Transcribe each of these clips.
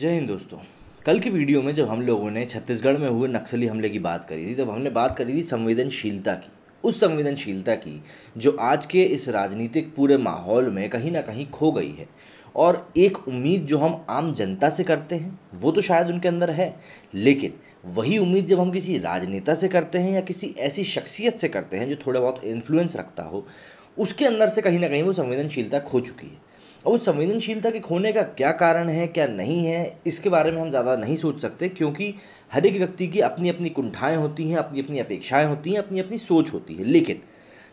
जय हिंद दोस्तों कल की वीडियो में जब हम लोगों ने छत्तीसगढ़ में हुए नक्सली हमले की बात करी थी तब हमने बात करी थी संवेदनशीलता की उस संवेदनशीलता की जो आज के इस राजनीतिक पूरे माहौल में कहीं ना कहीं खो गई है और एक उम्मीद जो हम आम जनता से करते हैं वो तो शायद उनके अंदर है लेकिन वही उम्मीद जब हम किसी राजनेता से करते हैं या किसी ऐसी शख्सियत से करते हैं जो थोड़ा बहुत इन्फ्लुएंस रखता हो उसके अंदर से कहीं ना कहीं वो संवेदनशीलता खो चुकी है और उस संवेदनशीलता के खोने का क्या कारण है क्या नहीं है इसके बारे में हम ज़्यादा नहीं सोच सकते क्योंकि हर एक व्यक्ति की अपनी अपनी कुंठाएँ होती हैं अपनी अपनी अपेक्षाएँ होती हैं अपनी अपनी सोच होती है लेकिन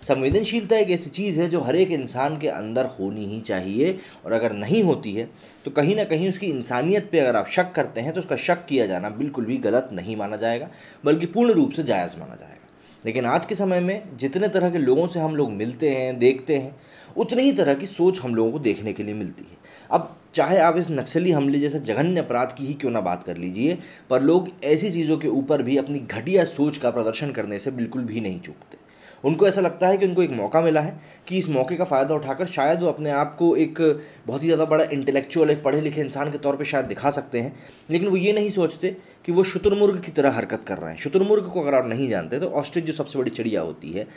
संवेदनशीलता एक ऐसी चीज़ है जो हर एक इंसान के अंदर होनी ही चाहिए और अगर नहीं होती है तो कहीं ना कहीं उसकी इंसानियत पे अगर आप शक करते हैं तो उसका शक किया जाना बिल्कुल भी गलत नहीं माना जाएगा बल्कि पूर्ण रूप से जायज़ माना जाएगा लेकिन आज के समय में जितने तरह के लोगों से हम लोग मिलते हैं देखते हैं उतने ही तरह की सोच हम लोगों को देखने के लिए मिलती है अब चाहे आप इस नक्सली हमले जैसे जघन्य अपराध की ही क्यों ना बात कर लीजिए पर लोग ऐसी चीज़ों के ऊपर भी अपनी घटिया सोच का प्रदर्शन करने से बिल्कुल भी नहीं चूकते उनको ऐसा लगता है कि उनको एक मौका मिला है कि इस मौके का फ़ायदा उठाकर शायद वो अपने आप को एक बहुत ही ज़्यादा बड़ा इंटेलेक्चुअल एक पढ़े लिखे इंसान के तौर पर शायद दिखा सकते हैं लेकिन वो ये नहीं सोचते कि वो शुतुरमुर्ग की तरह हरकत कर रहे हैं शुतुरमुर्ग को अगर आप नहीं जानते तो ऑस्ट्रिच जो सबसे बड़ी चिड़िया होती है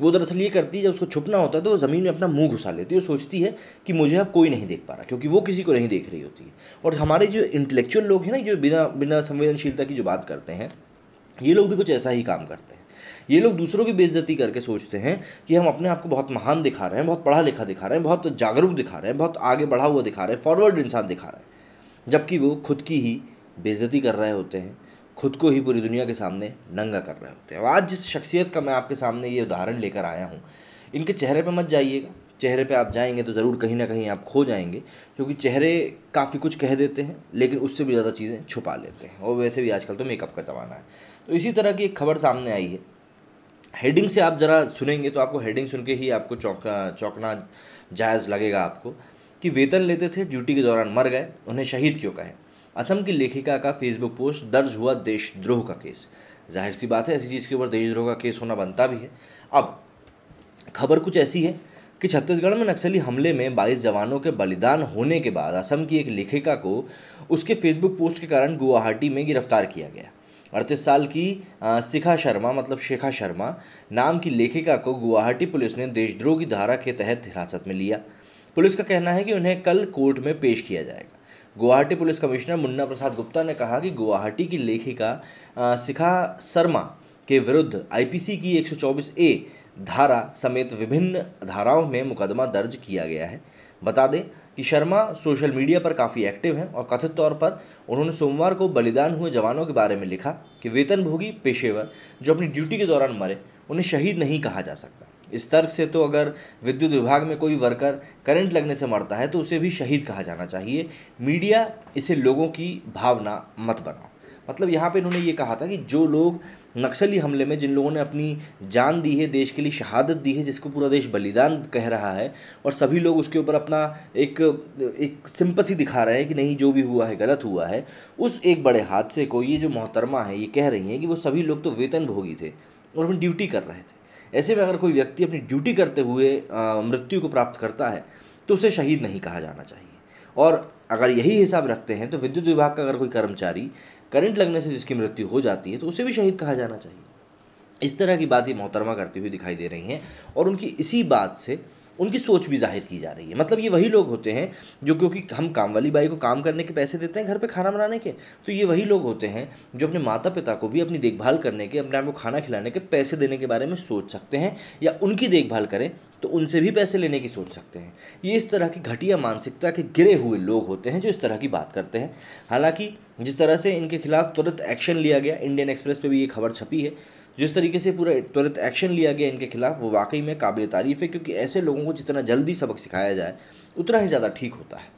वो दरअसल ये करती है जब उसको छुपना होता है तो वो ज़मीन में अपना मुंह घुसा लेती है और सोचती है कि मुझे अब कोई नहीं देख पा रहा क्योंकि वो किसी को नहीं देख रही होती है और हमारे जो इंटेलेक्चुअल लोग हैं ना जो बिना बिना संवेदनशीलता की जो बात करते हैं ये लोग भी कुछ ऐसा ही काम करते हैं ये लोग दूसरों की बेइज्जती करके सोचते हैं कि हम अपने आप को बहुत महान दिखा रहे हैं बहुत पढ़ा लिखा दिखा रहे हैं बहुत जागरूक दिखा रहे हैं बहुत आगे बढ़ा हुआ दिखा रहे हैं फॉरवर्ड इंसान दिखा रहे हैं जबकि वो खुद की ही बेइज्जती कर रहे होते हैं खुद को ही पूरी दुनिया के सामने नंगा कर रहे होते हैं आज जिस शख्सियत का मैं आपके सामने ये उदाहरण लेकर आया हूँ इनके चेहरे पर मत जाइएगा चेहरे पे आप जाएंगे तो ज़रूर कहीं ना कहीं आप खो जाएंगे क्योंकि चेहरे काफ़ी कुछ कह देते हैं लेकिन उससे भी ज़्यादा चीज़ें छुपा लेते हैं और वैसे भी आजकल तो मेकअप का ज़माना है तो इसी तरह की एक खबर सामने आई है हेडिंग से आप ज़रा सुनेंगे तो आपको हेडिंग सुन के ही आपको चौंका चौंकना जायज़ लगेगा आपको कि वेतन लेते थे ड्यूटी के दौरान मर गए उन्हें शहीद क्यों कहें असम की लेखिका का फेसबुक पोस्ट दर्ज हुआ देशद्रोह का केस जाहिर सी बात है ऐसी चीज़ के ऊपर देशद्रोह का केस होना बनता भी है अब खबर कुछ ऐसी है कि छत्तीसगढ़ में नक्सली हमले में 22 जवानों के बलिदान होने के बाद असम की एक लेखिका को उसके फेसबुक पोस्ट के कारण गुवाहाटी में गिरफ्तार किया गया अड़तीस साल की शिखा शर्मा मतलब शेखा शर्मा नाम की लेखिका को गुवाहाटी पुलिस ने देशद्रोह की धारा के तहत हिरासत में लिया पुलिस का कहना है कि उन्हें कल कोर्ट में पेश किया जाएगा गुवाहाटी पुलिस कमिश्नर मुन्ना प्रसाद गुप्ता ने कहा कि गुवाहाटी की लेखिका शिखा शर्मा के विरुद्ध आईपीसी की 124 ए धारा समेत विभिन्न धाराओं में मुकदमा दर्ज किया गया है बता दें कि शर्मा सोशल मीडिया पर काफ़ी एक्टिव हैं और कथित तौर पर उन्होंने सोमवार को बलिदान हुए जवानों के बारे में लिखा कि वेतनभोगी पेशेवर जो अपनी ड्यूटी के दौरान मरे उन्हें शहीद नहीं कहा जा सकता इस तर्क से तो अगर विद्युत विभाग में कोई वर्कर करंट लगने से मरता है तो उसे भी शहीद कहा जाना चाहिए मीडिया इसे लोगों की भावना मत बनाओ मतलब यहाँ पे इन्होंने ये कहा था कि जो लोग नक्सली हमले में जिन लोगों ने अपनी जान दी है देश के लिए शहादत दी है जिसको पूरा देश बलिदान कह रहा है और सभी लोग उसके ऊपर अपना एक एक सिंपथी दिखा रहे हैं कि नहीं जो भी हुआ है गलत हुआ है उस एक बड़े हादसे को ये जो मोहतरमा है ये कह रही हैं कि वो सभी लोग तो वेतन भोगी थे और अपनी ड्यूटी कर रहे थे ऐसे में अगर कोई व्यक्ति अपनी ड्यूटी करते हुए मृत्यु को प्राप्त करता है तो उसे शहीद नहीं कहा जाना चाहिए और अगर यही हिसाब रखते हैं तो विद्युत विभाग का अगर कोई कर्मचारी करंट लगने से जिसकी मृत्यु हो जाती है तो उसे भी शहीद कहा जाना चाहिए इस तरह की बात ये मोहतरमा करती हुई दिखाई दे रही हैं और उनकी इसी बात से उनकी सोच भी जाहिर की जा रही है मतलब ये वही लोग होते हैं जो क्योंकि हम काम वाली बाई को काम करने के पैसे देते हैं घर पे खाना बनाने के तो ये वही लोग होते हैं जो अपने माता पिता को भी अपनी देखभाल करने के अपने आप को खाना खिलाने के पैसे देने के बारे में सोच सकते हैं या उनकी देखभाल करें तो उनसे भी पैसे लेने की सोच सकते हैं ये इस तरह की घटिया मानसिकता के गिरे हुए लोग होते हैं जो इस तरह की बात करते हैं हालांकि जिस तरह से इनके खिलाफ तुरंत एक्शन लिया गया इंडियन एक्सप्रेस पर भी ये खबर छपी है जिस तरीके से पूरा त्वरित एक्शन लिया गया इनके खिलाफ वो वाकई में काबिल तारीफ़ है क्योंकि ऐसे लोगों को जितना जल्दी सबक सिखाया जाए उतना ही ज़्यादा ठीक होता है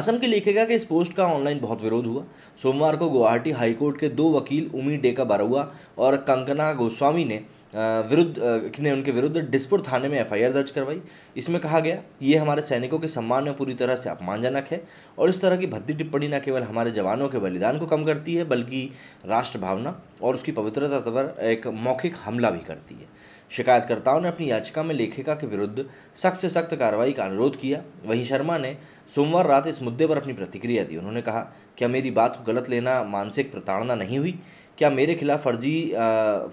असम के लेखिका के इस पोस्ट का ऑनलाइन बहुत विरोध हुआ सोमवार को गुवाहाटी हाईकोर्ट के दो वकील उमी डेका बरुआ और कंकना गोस्वामी ने विरुद्ध ने उनके विरुद्ध डिस्पुर थाने में एफआईआर दर्ज करवाई इसमें कहा गया ये हमारे सैनिकों के सम्मान में पूरी तरह से अपमानजनक है और इस तरह की भद्दी टिप्पणी न केवल हमारे जवानों के बलिदान को कम करती है बल्कि राष्ट्र भावना और उसकी पवित्रता पर एक मौखिक हमला भी करती है शिकायतकर्ताओं ने अपनी याचिका में लेखिका के विरुद्ध सख्त से सख्त कार्रवाई का अनुरोध किया वहीं शर्मा ने सोमवार रात इस मुद्दे पर अपनी प्रतिक्रिया दी उन्होंने कहा क्या मेरी बात को गलत लेना मानसिक प्रताड़ना नहीं हुई क्या मेरे खिलाफ फर्जी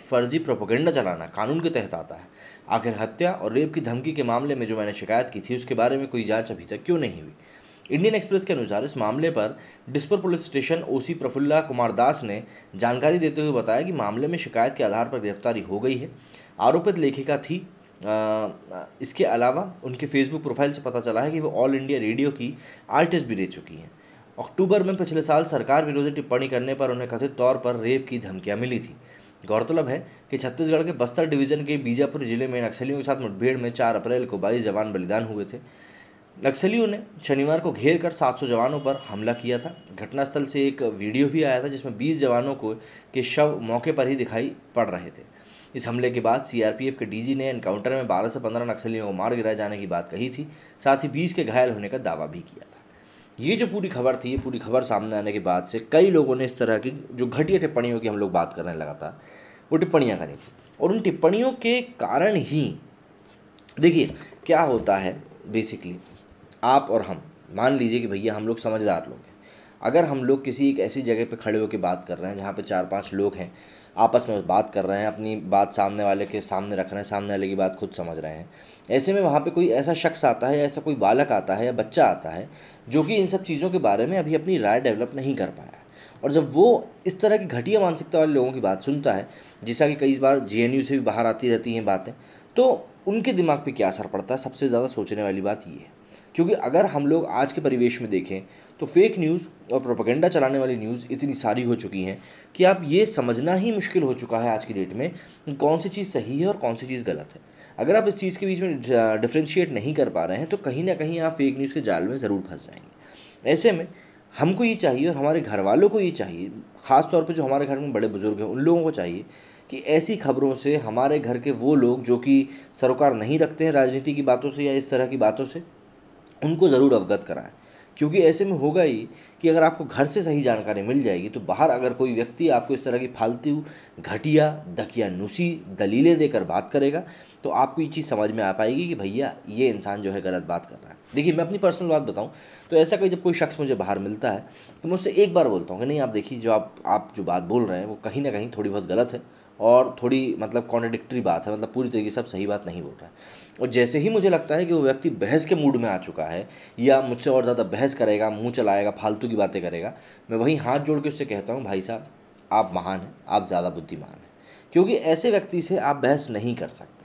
फर्जी प्रोपोगेंडा चलाना कानून के तहत आता है आखिर हत्या और रेप की धमकी के मामले में जो मैंने शिकायत की थी उसके बारे में कोई जांच अभी तक क्यों नहीं हुई इंडियन एक्सप्रेस के अनुसार इस मामले पर Dispur police station OC Prafulla Kumar Das ने जानकारी देते हुए बताया कि मामले में शिकायत के आधार पर गिरफ्तारी हो गई है आरोपित लेखिका थी आ, इसके अलावा उनके फेसबुक प्रोफाइल से पता चला है कि वो ऑल इंडिया रेडियो की आर्टिस्ट भी रह चुकी हैं अक्टूबर में पिछले साल सरकार विरोधी टिप्पणी करने पर उन्हें कथित तौर पर रेप की धमकियां मिली थी गौरतलब है कि छत्तीसगढ़ के बस्तर डिवीजन के बीजापुर जिले में नक्सलियों के साथ मुठभेड़ में चार अप्रैल को बाईस जवान बलिदान हुए थे नक्सलियों ने शनिवार को घेर कर 700 जवानों पर हमला किया था घटनास्थल से एक वीडियो भी आया था जिसमें बीस जवानों को के शव मौके पर ही दिखाई पड़ रहे थे इस हमले के बाद सीआरपीएफ के डीजी ने एनकाउंटर में 12 से 15 नक्सलियों को मार गिराए जाने की बात कही थी साथ ही 20 के घायल होने का दावा भी किया था ये जो पूरी खबर थी ये पूरी खबर सामने आने के बाद से कई लोगों ने इस तरह की जो घटिया टिप्पणियों की हम लोग बात कर रहे हैं लगातार वो टिप्पणियाँ करी थी और उन टिप्पणियों के कारण ही देखिए क्या होता है बेसिकली आप और हम मान लीजिए कि भैया हम लोग समझदार लोग हैं अगर हम लोग किसी एक ऐसी जगह पर खड़े होकर बात कर रहे हैं जहाँ पर चार पाँच लोग हैं आपस में बात कर रहे हैं अपनी बात सामने वाले के सामने रख रहे हैं सामने वाले की बात खुद समझ रहे हैं ऐसे में वहाँ पे कोई ऐसा शख्स आता है ऐसा कोई बालक आता है या बच्चा आता है जो कि इन सब चीज़ों के बारे में अभी अपनी राय डेवलप नहीं कर पाया और जब वो इस तरह की घटिया मानसिकता वाले लोगों की बात सुनता है जैसा कि कई बार जे से भी बाहर आती रहती हैं बातें तो उनके दिमाग पर क्या असर पड़ता है सबसे ज़्यादा सोचने वाली बात ये है क्योंकि अगर हम लोग आज के परिवेश में देखें तो फेक न्यूज़ और प्रोपागेंडा चलाने वाली न्यूज़ इतनी सारी हो चुकी हैं कि आप ये समझना ही मुश्किल हो चुका है आज की डेट में कौन सी चीज़ सही है और कौन सी चीज़ गलत है अगर आप इस चीज़ के बीच में डिफ्रेंशिएट नहीं कर पा रहे हैं तो कहीं ना कहीं आप फेक न्यूज़ के जाल में ज़रूर फंस जाएंगे ऐसे में हमको ये चाहिए और हमारे घर वालों को ये चाहिए ख़ास तौर पर जो हमारे घर में बड़े बुज़ुर्ग हैं उन लोगों को चाहिए कि ऐसी खबरों से हमारे घर के वो लोग जो कि सरोकार नहीं रखते हैं राजनीति की बातों से या इस तरह की बातों से उनको ज़रूर अवगत कराएं क्योंकि ऐसे में होगा ही कि अगर आपको घर से सही जानकारी मिल जाएगी तो बाहर अगर कोई व्यक्ति आपको इस तरह की फालतू घटिया दकिया नुसी दलीलें देकर बात करेगा तो आपको ये चीज़ समझ में आ पाएगी कि भैया ये इंसान जो है गलत बात कर रहा है देखिए मैं अपनी पर्सनल बात बताऊं तो ऐसा कोई जब कोई शख्स मुझे बाहर मिलता है तो मैं उससे एक बार बोलता हूँ कि नहीं आप देखिए जो आप आप जो बात बोल रहे हैं वो कहीं ना कहीं थोड़ी बहुत गलत है और थोड़ी मतलब कॉन्ट्रडिक्टरी बात है मतलब पूरी तरीके से अब सही बात नहीं बोल रहा है और जैसे ही मुझे लगता है कि वो व्यक्ति बहस के मूड में आ चुका है या मुझसे और ज़्यादा बहस करेगा मुँह चलाएगा फालतू की बातें करेगा मैं वहीं हाथ जोड़ के उससे कहता हूँ भाई साहब आप महान हैं आप ज़्यादा बुद्धिमान हैं क्योंकि ऐसे व्यक्ति से आप बहस नहीं कर सकते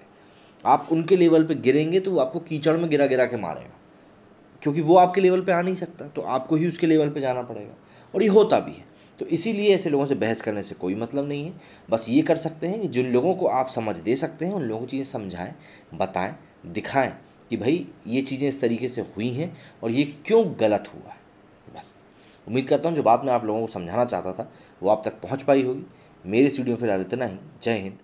आप उनके लेवल पे गिरेंगे तो वो आपको कीचड़ में गिरा गिरा के मारेगा क्योंकि वो आपके लेवल पे आ नहीं सकता तो आपको ही उसके लेवल पे जाना पड़ेगा और ये होता भी है तो इसीलिए ऐसे लोगों से बहस करने से कोई मतलब नहीं है बस ये कर सकते हैं कि जिन लोगों को आप समझ दे सकते हैं उन लोगों को चीज़ें समझाएँ बताएँ दिखाएँ कि भाई ये चीज़ें इस तरीके से हुई हैं और ये क्यों गलत हुआ है बस उम्मीद करता हूँ जो बात मैं आप लोगों को समझाना चाहता था वो आप तक पहुँच पाई होगी मेरे स्टूडियो फिलहाल इतना ही जय हिंद